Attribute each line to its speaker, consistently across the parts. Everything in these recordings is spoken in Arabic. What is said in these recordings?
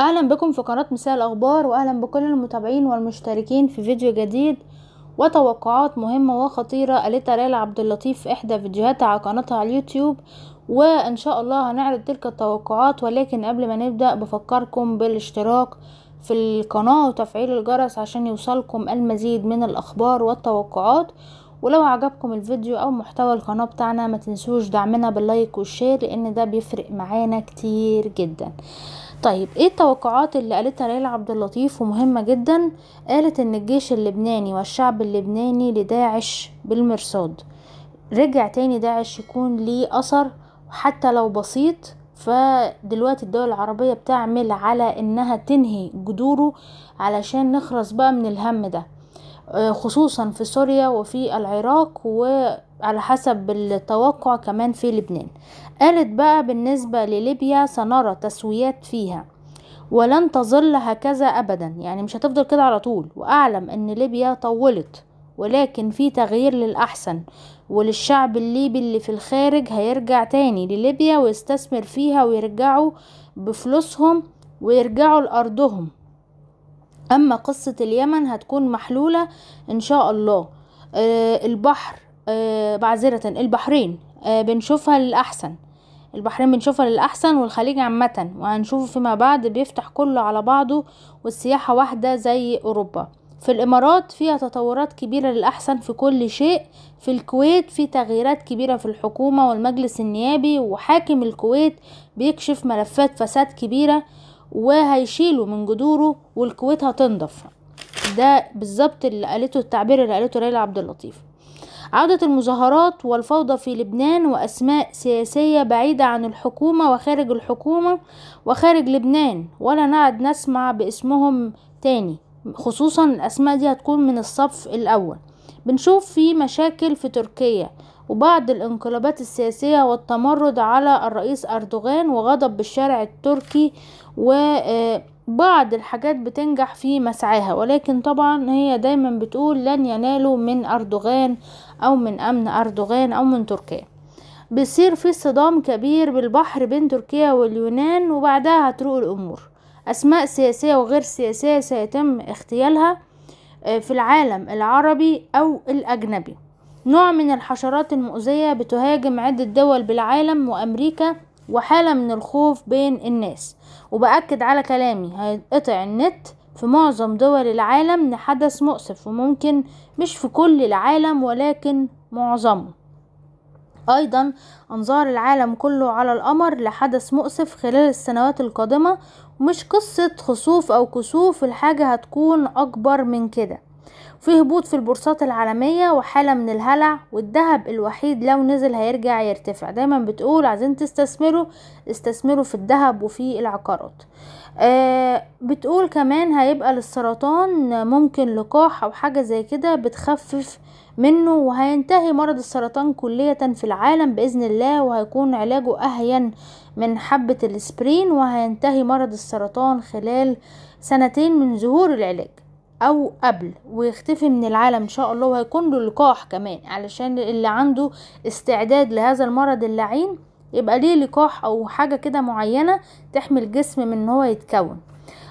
Speaker 1: اهلا بكم في قناة مساء الاخبار واهلا بكل المتابعين والمشتركين في فيديو جديد وتوقعات مهمة وخطيرة قالتها ليلى عبد اللطيف في احدى فيديوهاتها على قناتها على اليوتيوب وان شاء الله هنعرض تلك التوقعات ولكن قبل ما نبدأ بفكركم بالاشتراك في القناة وتفعيل الجرس عشان يوصلكم المزيد من الاخبار والتوقعات ولو عجبكم الفيديو او محتوى القناة بتاعنا ما تنسوش دعمنا باللايك والشير لان ده بيفرق معانا كتير جدا طيب ايه التوقعات اللي قالتها ليلى عبد اللطيف ومهمة جدا قالت ان الجيش اللبناني والشعب اللبناني لداعش بالمرصاد رجع تاني داعش يكون ليه اثر حتى لو بسيط فدلوقتي الدول العربية بتعمل على انها تنهي جذوره علشان نخلص بقى من الهم ده آه، خصوصا في سوريا وفي العراق وعلى حسب التوقع كمان في لبنان قالت بقى بالنسبة لليبيا سنرى تسويات فيها ولن تظل هكذا أبدا يعني مش هتفضل كده على طول وأعلم أن ليبيا طولت ولكن في تغيير للأحسن وللشعب الليبي اللي في الخارج هيرجع تاني لليبيا ويستثمر فيها ويرجعوا بفلوسهم ويرجعوا لأرضهم اما قصة اليمن هتكون محلولة ان شاء الله آه البحر آه بعذرة البحرين آه بنشوفها للأحسن البحرين بنشوفها للأحسن والخليج عامة وهنشوفه فيما بعد بيفتح كله على بعضه والسياحة واحدة زي أوروبا في الإمارات فيها تطورات كبيرة للأحسن في كل شيء في الكويت في تغييرات كبيرة في الحكومة والمجلس النيابي وحاكم الكويت بيكشف ملفات فساد كبيرة وهيشيله من جذوره والكويت هتنضف ده بالظبط اللي قالته التعبير اللي قالته ليلى عبد اللطيف عودة المظاهرات والفوضى في لبنان وأسماء سياسية بعيدة عن الحكومة وخارج الحكومة وخارج لبنان ولا نعد نسمع باسمهم تاني خصوصا الأسماء دي هتكون من الصف الأول بنشوف في مشاكل في تركيا وبعض الانقلابات السياسية والتمرد على الرئيس أردوغان وغضب بالشارع التركي وبعض آه، الحاجات بتنجح في مسعاها ولكن طبعا هي دايما بتقول لن ينالوا من أردوغان أو من أمن أردوغان أو من تركيا بيصير في صدام كبير بالبحر بين تركيا واليونان وبعدها هتروق الأمور أسماء سياسية وغير سياسية سيتم اغتيالها آه، في العالم العربي أو الأجنبي نوع من الحشرات المؤذية بتهاجم عدة دول بالعالم وأمريكا وحالة من الخوف بين الناس وبأكد على كلامي هيتقطع النت في معظم دول العالم لحدث مؤسف وممكن مش في كل العالم ولكن معظمه أيضا أنظار العالم كله على القمر لحدث مؤسف خلال السنوات القادمة ومش قصة خسوف أو كسوف الحاجة هتكون أكبر من كده في هبوط في البورصات العالمية وحالة من الهلع والذهب الوحيد لو نزل هيرجع يرتفع دايما بتقول عايزين تستثمروا استثمروا في الذهب وفي العقارات آه بتقول كمان هيبقى للسرطان ممكن لقاح او حاجة زي كده بتخفف منه وهينتهي مرض السرطان كلية في العالم بإذن الله وهيكون علاجه أهين من حبة الاسبرين وهينتهي مرض السرطان خلال سنتين من ظهور العلاج او قبل ويختفي من العالم ان شاء الله وهيكون له لقاح كمان علشان اللي عنده استعداد لهذا المرض اللعين يبقى ليه لقاح او حاجه كده معينه تحمي الجسم من ان هو يتكون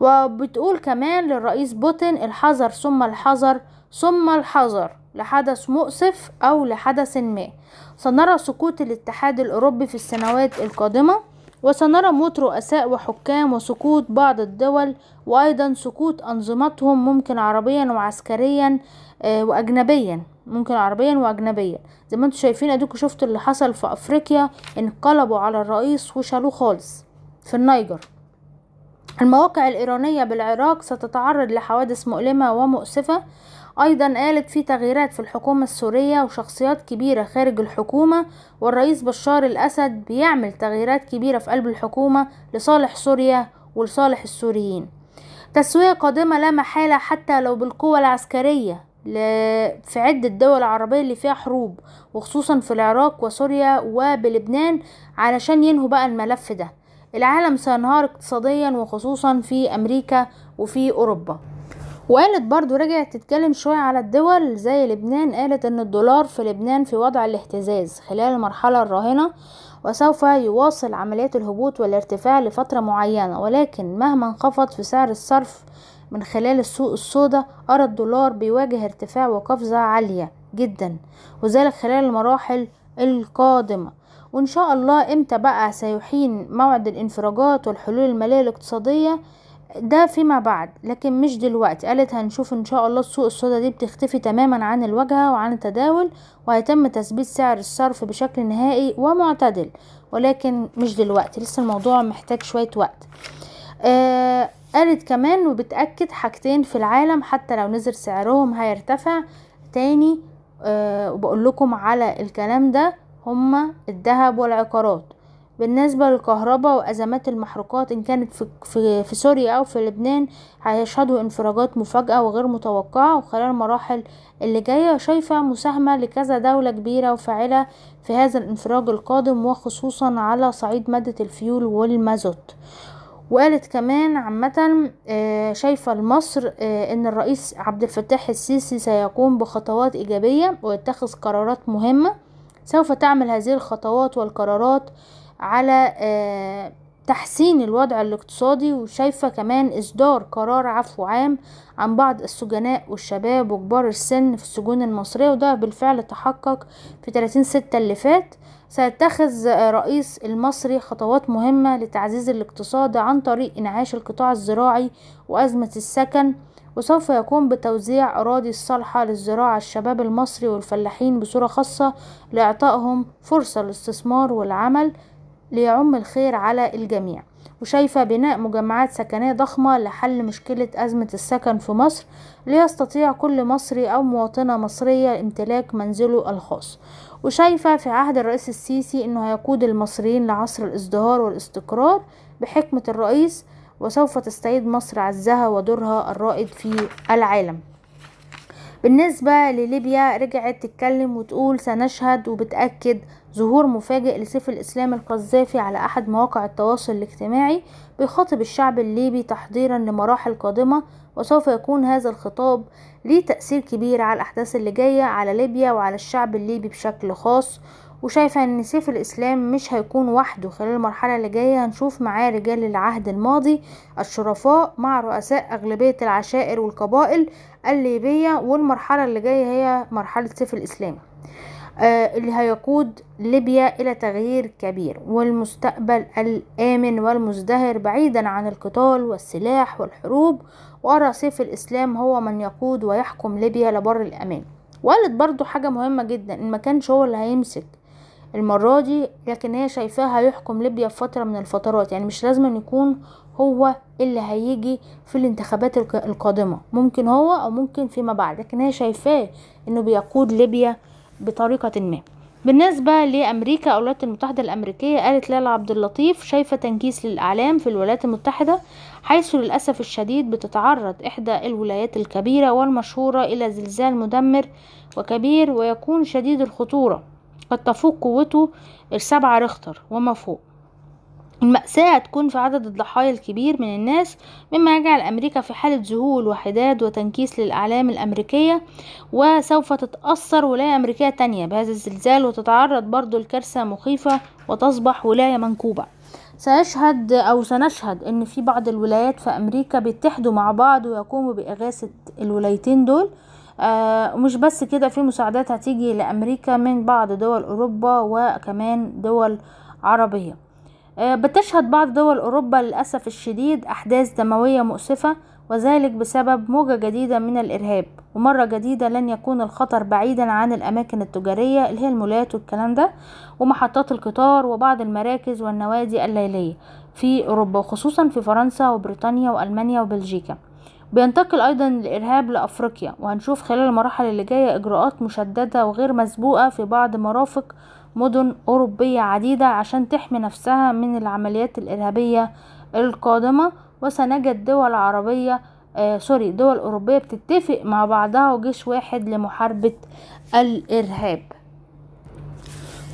Speaker 1: وبتقول كمان للرئيس بوتين الحذر ثم الحذر ثم الحذر لحدث مؤسف او لحدث ما سنرى سقوط الاتحاد الاوروبي في السنوات القادمه وسنرى موت رؤساء وحكام وسقوط بعض الدول وأيضا سقوط أنظمتهم ممكن عربيا وعسكريا آه، وأجنبيا ممكن عربيا وأجنبيا زي ما انتم شايفين اديكوا شفتوا اللي حصل في أفريقيا انقلبوا على الرئيس وشالوه خالص في النيجر المواقع الإيرانية بالعراق ستتعرض لحوادث مؤلمة ومؤسفة أيضا قالت في تغييرات في الحكومة السورية وشخصيات كبيرة خارج الحكومة والرئيس بشار الأسد بيعمل تغييرات كبيرة في قلب الحكومة لصالح سوريا ولصالح السوريين تسوية قادمة لا محالة حتى لو بالقوة العسكرية في عدة دول عربية اللي فيها حروب وخصوصا في العراق وسوريا وبلبنان علشان ينهوا بقى الملف ده العالم سينهار اقتصاديا وخصوصا في أمريكا وفي أوروبا وقالت برضو رجعت تتكلم شوية على الدول زي لبنان قالت ان الدولار في لبنان في وضع الاهتزاز خلال المرحلة الراهنة وسوف يواصل عمليات الهبوط والارتفاع لفترة معينة ولكن مهما انخفض في سعر الصرف من خلال السوق السوداء أرى الدولار بيواجه ارتفاع وقفزة عالية جدا وذلك خلال المراحل القادمة وان شاء الله امتى بقى سيحين موعد الانفراجات والحلول المالية الاقتصادية ده فيما بعد لكن مش دلوقتي قالت هنشوف ان شاء الله السوق السوداء دي بتختفي تماما عن الواجهة وعن التداول وهيتم تثبيت سعر الصرف بشكل نهائي ومعتدل ولكن مش دلوقتي لسه الموضوع محتاج شوية وقت آه قالت كمان وبتأكد حاجتين في العالم حتى لو نزل سعرهم هيرتفع تاني أه وبقول لكم على الكلام ده هما الذهب والعقارات بالنسبة للكهرباء وأزمات المحروقات إن كانت في, في, سوريا أو في لبنان هيشهدوا انفراجات مفاجئة وغير متوقعة وخلال المراحل اللي جاية شايفة مساهمة لكذا دولة كبيرة وفاعلة في هذا الانفراج القادم وخصوصا على صعيد مادة الفيول والمازوت وقالت كمان عامة آه، شايفة لمصر آه، ان الرئيس عبد الفتاح السيسي سيقوم بخطوات ايجابية ويتخذ قرارات مهمة سوف تعمل هذه الخطوات والقرارات على آه، تحسين الوضع الاقتصادي وشايفة كمان إصدار قرار عفو عام عن بعض السجناء والشباب وكبار السن في السجون المصرية وده بالفعل تحقق في 30 ستة اللي فات سيتخذ آه، رئيس المصري خطوات مهمة لتعزيز الاقتصاد عن طريق إنعاش القطاع الزراعي وأزمة السكن وسوف يقوم بتوزيع أراضي الصالحة للزراعة الشباب المصري والفلاحين بصورة خاصة لإعطائهم فرصة للاستثمار والعمل ليعم الخير على الجميع وشايفة بناء مجمعات سكنية ضخمة لحل مشكلة أزمة السكن في مصر ليستطيع كل مصري أو مواطنة مصرية امتلاك منزله الخاص وشايفة في عهد الرئيس السيسي أنه هيقود المصريين لعصر الازدهار والاستقرار بحكمة الرئيس وسوف تستعيد مصر عزها ودورها الرائد في العالم بالنسبة لليبيا رجعت تتكلم وتقول سنشهد وبتأكد ظهور مفاجئ لسيف الإسلام القذافي على أحد مواقع التواصل الاجتماعي بيخاطب الشعب الليبي تحضيرا لمراحل قادمة وسوف يكون هذا الخطاب ليه تأثير كبير على الأحداث اللي جاية على ليبيا وعلى الشعب الليبي بشكل خاص وشايفة ان سيف الاسلام مش هيكون وحده خلال المرحلة اللي جاية هنشوف معاه رجال العهد الماضي الشرفاء مع رؤساء اغلبية العشائر والقبائل الليبية والمرحلة اللي جاية هي مرحلة سيف الاسلام آه اللي هيقود ليبيا الى تغيير كبير والمستقبل الامن والمزدهر بعيدا عن القتال والسلاح والحروب وارى سيف الاسلام هو من يقود ويحكم ليبيا لبر الامان وقالت برضو حاجة مهمة جدا ان ما كانش هو اللي هيمسك المرة دي لكن هي شايفاه هيحكم ليبيا في فترة من الفترات يعني مش لازم يكون هو اللي هيجي في الانتخابات القادمة ممكن هو أو ممكن فيما بعد لكن هي شايفاه أنه بيقود ليبيا بطريقة ما بالنسبة لأمريكا أو الولايات المتحدة الأمريكية قالت ليلى عبد اللطيف شايفة تنكيس للأعلام في الولايات المتحدة حيث للأسف الشديد بتتعرض إحدى الولايات الكبيرة والمشهورة إلى زلزال مدمر وكبير ويكون شديد الخطورة قد تفوق قوته السبعة رختر وما فوق المأساة تكون في عدد الضحايا الكبير من الناس مما يجعل أمريكا في حالة ذهول وحداد وتنكيس للأعلام الأمريكية وسوف تتأثر ولاية أمريكية تانية بهذا الزلزال وتتعرض برضو لكارثة مخيفة وتصبح ولاية منكوبة سيشهد أو سنشهد أن في بعض الولايات في أمريكا بيتحدوا مع بعض ويقوموا بإغاثة الولايتين دول آه، مش بس كده في مساعدات هتيجي لأمريكا من بعض دول أوروبا وكمان دول عربية آه، بتشهد بعض دول أوروبا للأسف الشديد أحداث دموية مؤسفة وذلك بسبب موجة جديدة من الإرهاب ومرة جديدة لن يكون الخطر بعيدا عن الأماكن التجارية اللي هي المولات والكلام ده ومحطات القطار وبعض المراكز والنوادي الليلية في أوروبا وخصوصا في فرنسا وبريطانيا وألمانيا وبلجيكا بينتقل ايضا الارهاب لافريقيا وهنشوف خلال المراحل اللي جايه اجراءات مشدده وغير مسبوقه في بعض مرافق مدن اوروبيه عديده عشان تحمي نفسها من العمليات الارهابيه القادمه وسنجد دول عربيه آه سوري دول اوروبيه بتتفق مع بعضها وجيش واحد لمحاربه الارهاب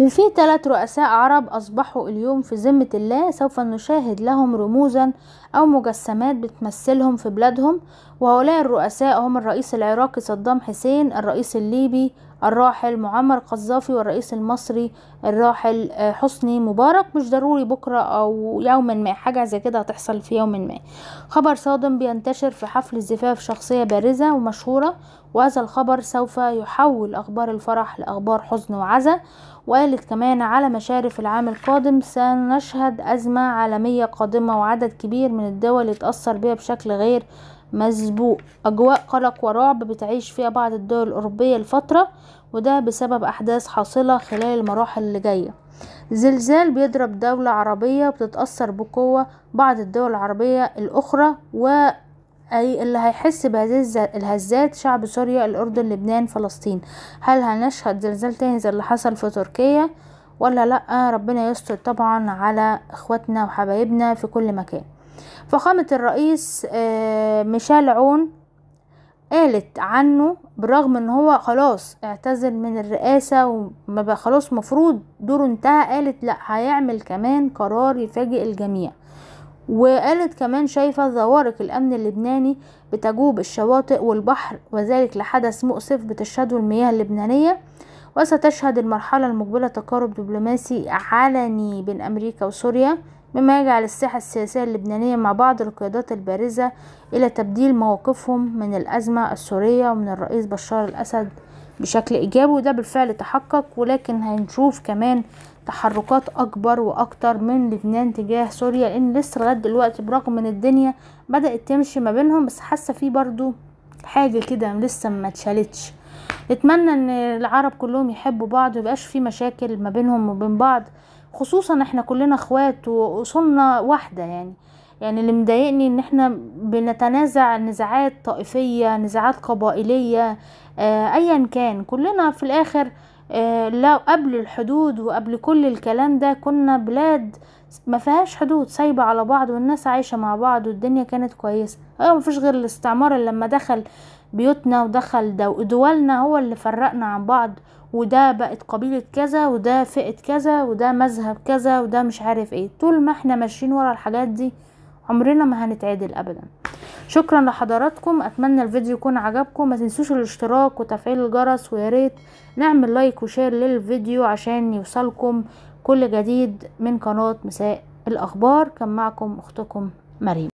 Speaker 1: وفي ثلاث رؤساء عرب أصبحوا اليوم في ذمة الله سوف نشاهد لهم رموزا أو مجسمات بتمثلهم في بلادهم وهؤلاء الرؤساء هم الرئيس العراقي صدام حسين الرئيس الليبي الراحل معمر قذافي والرئيس المصري الراحل آه، حسني مبارك مش ضروري بكرة أو يوما ما حاجة زي كده هتحصل في يوم ما خبر صادم بينتشر في حفل زفاف شخصية بارزة ومشهورة وهذا الخبر سوف يحول أخبار الفرح لأخبار حزن وعزة وقالت كمان على مشارف العام القادم سنشهد أزمة عالمية قادمة وعدد كبير من الدول اللي اتأثر بيها بشكل غير مسبوق أجواء قلق ورعب بتعيش فيها بعض الدول الأوروبية لفترة وده بسبب أحداث حاصلة خلال المراحل اللي جاية زلزال بيضرب دولة عربية بتتأثر بقوة بعض الدول العربية الأخرى و أي اللي هيحس بهذه الهزات شعب سوريا الأردن لبنان فلسطين هل هنشهد زلزال تاني زي اللي حصل في تركيا ولا لأ ربنا يستر طبعا على إخواتنا وحبايبنا في كل مكان فخامة الرئيس آه، ميشيل عون قالت عنه بالرغم ان هو خلاص اعتزل من الرئاسة وما بقى خلاص مفروض دوره انتهى قالت لا هيعمل كمان قرار يفاجئ الجميع وقالت كمان شايفة زوارق الأمن اللبناني بتجوب الشواطئ والبحر وذلك لحدث مؤسف بتشهده المياه اللبنانية وستشهد المرحلة المقبلة تقارب دبلوماسي علني بين أمريكا وسوريا مما يجعل الساحة السياسية اللبنانية مع بعض القيادات البارزة إلى تبديل مواقفهم من الأزمة السورية ومن الرئيس بشار الأسد بشكل إيجابي وده بالفعل تحقق ولكن هنشوف كمان تحركات أكبر وأكتر من لبنان تجاه سوريا لأن لسه لغاية دلوقتي برغم إن الدنيا بدأت تمشي ما بينهم بس حاسة في برضو حاجة كده لسه ما اتشالتش نتمنى ان العرب كلهم يحبوا بعض ويبقاش في مشاكل ما بينهم وبين بعض خصوصا احنا كلنا اخوات واصولنا واحده يعني يعني اللي مضايقني ان احنا بنتنازع نزاعات طائفيه نزاعات قبائليه آه ايا كان كلنا في الاخر آه لو قبل الحدود وقبل كل الكلام ده كنا بلاد ما فيهاش حدود سايبه على بعض والناس عايشه مع بعض والدنيا كانت كويسه آه، ما مفيش غير الاستعمار اللي لما دخل بيوتنا ودخل ده ودولنا هو اللي فرقنا عن بعض وده بقت قبيلة كذا وده فئة كذا وده مذهب كذا وده مش عارف ايه طول ما احنا ماشيين ورا الحاجات دي عمرنا ما هنتعادل ابدا شكرا لحضراتكم اتمنى الفيديو يكون عجبكم ما تنسوش الاشتراك وتفعيل الجرس وياريت نعمل لايك وشير للفيديو عشان يوصلكم كل جديد من قناة مساء الاخبار كان معكم اختكم مريم